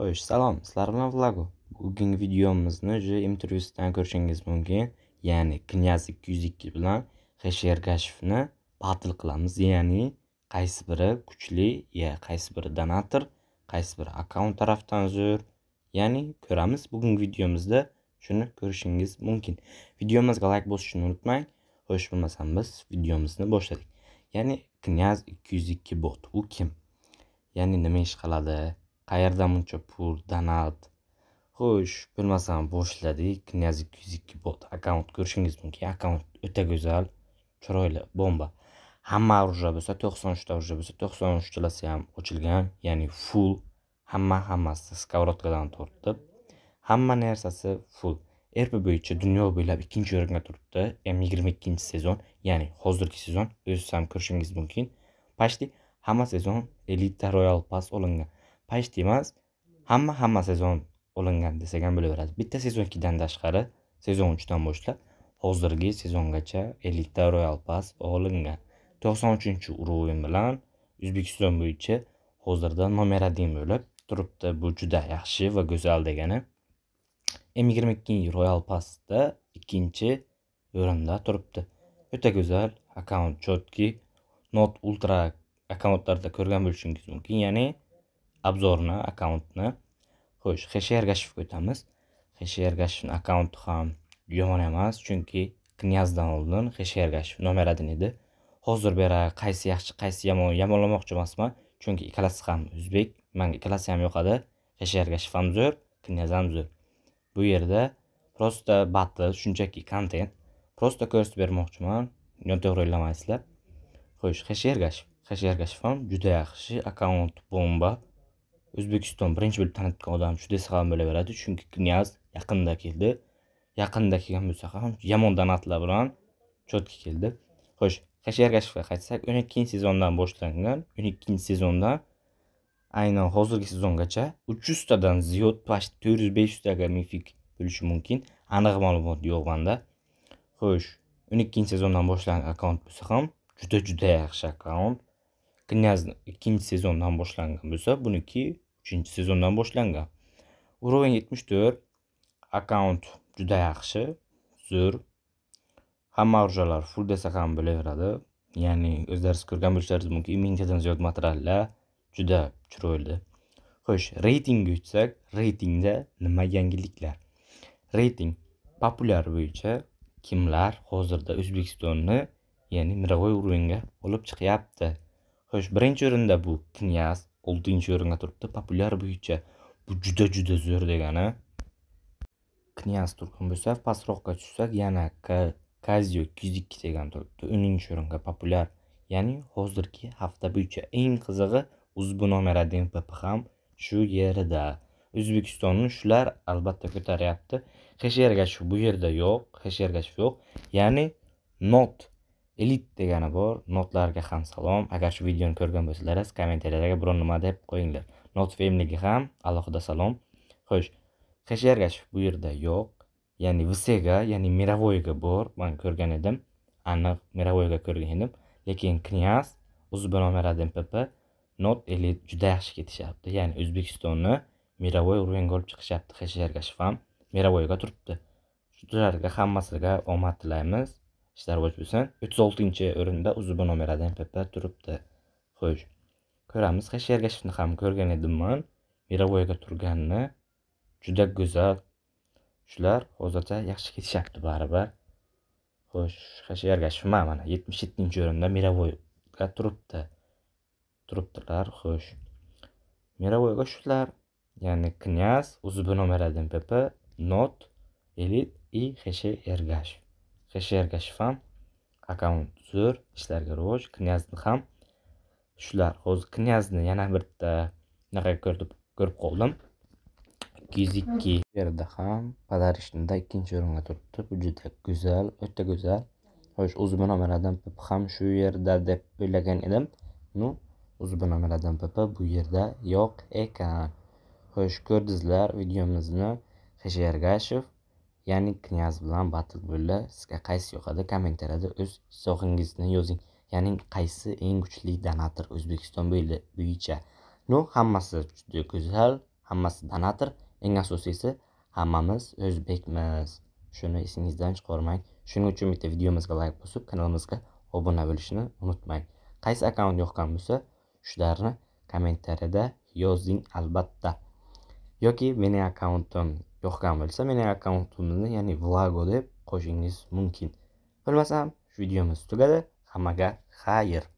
Xo'sh, salom, sizlar bilan Vlago. Bugungi videomizni ju intervyusidan ko'rishingiz mumkin. Ya'ni Knyaz 202 bilan Xeshergashevni battle qilamiz. Ya'ni qaysi biri kuchli, ya qaysi biri donator, qaysi biri akkaunt tarafdan zo'r, Ya'ni ko'ramiz bugungi videomizda shuni ko'rishingiz mumkin. Videomizga like bosishni unutmang. Xo'sh, bo'lmasam biz videomizni boshladik. Ya'ni Knyaz 202 bot u kim? Ya'ni nima ish qiladi? qayerdan buncha pul donat xo'sh bilmasam boshladik knyazlik yuz ikki bot akkaunt ko'rishingiz mumkin akkaunt o'ta go'zal chiroyli bomba hamma оружие bo'lsa to'qson uchta оружие bo'lsa to'qson uchtalasi ham ochilgan ya'ni full hamma hammasi сковородкадан tortib hamma narsasi full rp bo'yicha dunyo bo'ylab ikkinchi o'ringa turibdi m yigirma ikkinchi sezon ya'ni hozirgi sezon o'zingiz ham ko'rishingiz mumkin почти hamma sezon elita royal pass olingan pashti emas hamma hamma sezon olingan desak ham bo'laveradi bitta sezon ikkidan tashqari sezon uchdan boshlab hozirgi sezongacha ellikta royal pass olingan to'qson uchinchi уровень bilan o'zbekiston bo'yicha hozirda nomer один bo'lib turibdi bu juda yaxshi va go'zal degani m yigirma ikki royal passda ikkinchi o'rinda turibdi o'ta go'zal akkaunt chotki not ultra akkauntlarda ko'rgan bo'lishingiz mumkin ya'ni obzorni akkauntni xo'sh hsha ergashevga o'tamiz hsha ergashevni akkaunti ham yomon emas chunki knyazdan oldin hsha ergashev nomeradin edi hozir bera qaysi yaxshi qaysi yomon yomonlamoqchi emasman chunki ikkalasi ham o'zbek manga ikkalasi ham yoqadi hsha ergashev ham zo'r knyaz ham zo'r bu yerda prosta batl shunchaki kontent prosta ko'rsatib bermoqchiman noto'g'ri o'ylamasizlar xo'sh hsha ergashev hsha ergashev ham juda yaxshi akkaunt bomba o'zbekiston birinchi bo'lib tanitgan odam juda ham bo'laveradi chunki knyaz yaqinda keldi yaqinda kelgan bo'lsa ham yomon donatlar bilan четкий keldi xo'sh hasharkashifga qaytsak o'n ikkinchi sezondan boshlangan o'n ikkinchi sezondan aynan hozirgi sezongacha uch yuztadan ziyod почти to'rt yuz besh yuztaga mifik bo'lishi mumkin aniq ma'lumot yo'q manda xo'sh o'n ikkinchi sezondan boshlangan akkaunt bo'lsa ham juda juda yaxshi akkaunt knyazni ikkinchi sezondan boshlangan bo'lsa buniki uchinchi sezondan boshlangan уровень yetmish to'rt akkaunt juda yaxshi zo'r hamma orjalar full desa ham bo'laveradi ya'ni o'zlaringiz ko'rgan bo'lishlaringiz mumkin kadan ziyod materiallar juda chiroyli xo'sh reytingga o'tsak reytingda nima yangiliklar reyting populyar bo'yicha kimlar hozirda o'zbekistonni ya'ni мировой уровеньga olib chiqyapti xo'sh birinchi o'rinda bu knyaz oltinchi o'rinda turibdi populyar bo'yicha bu juda juda zo'r degani knyaz turkunbusov pastroqqa tushsak yana kazio yuz ikki degan turibdi o'ninchi o'ringa populyar ya'ni hozirgi hafta bo'yicha eng qizig'i uzbunoma pp ham shu yerida o'zbekistonni shular albatta ko'taryapti hech ergashev bu yerda yo'q hech ergashev yo'q ya'ni not elit degani bor notlarga ham salom agar shu videoni ko'rgan bo'lsalaringiz kommentariyalarga biron nima deb qo'yinglar not femniga ham alohida salom xo'sh hashiyargash bu yerda yo'q ya'ni vsega ya'ni mirovoyga bor man ko'rgan edim aniq mirovoyga ko'rgan edim lekin knyaz o'zi mpp not elit juda yaxshi ketishyapti ya'ni o'zbekistonni mirovoy уровеньga olib chiqishyapti hashiyargash ham mirovoyga turibdi shularga hammasiga omad tilaymiz ishlar rivoj bo'lsin o'ttiz oltinchi o'rinda uzubi nomeradan pepa turibdi xo'sh ko'ramiz hashargashovni ham ko'rgan edimman mirovoyga turganini juda go'zal shular hozircha yaxshi ketishyapti baribir xo'sh hashargashov mana mana yetmish yettinchi o'rinda mirovoyga turibdi turibdilar xo'sh mirovoyga shular ya'ni knyaz uzubi nomeradan pepa not elit и хеше эргаш hashar akaunt zur ishlarga roj knyazni ham shular hozir knyazni yana bitta unaqa ko'rib ko'rib qoldim ikki yuz ikki yerda ham podarishda ikkinchi o'ringa turibdi bu juda go'zal o'ta go'zal xo'sh uzbunamaradan pp ham shu yerda deb o'ylagan edim ну uzbunamaradan pp bu yerda yo'q ekan xo'sh ko'rdingizlar videomizni hashar Ya'ni knyaz bilan battle bo'ldi. Sizga qaysi yoqadi? Kommentariyada o'z izohingizni yozing. Ya'ni qaysi eng kuchli donator O'zbekiston bo'yicha? Ну, hammasi juda go'zal, hammasi donator, eng asosiysi hammamiz o'zbekmiz. Shuni esingizdan chiqarmang. Shuning uchun bitta videomizga layk bosib, kanalimizga obuna bo'lishni unutmang. Qaysi akkaunt yoqqan bo'lsa, shularni kommentariyada yozing albatta. yoki meni akkauntim yoqqan bo'lsa mening akkauntimni ya'ni vlago deb qo'shingiz mumkin shu videomiz tugadi hammaga xayr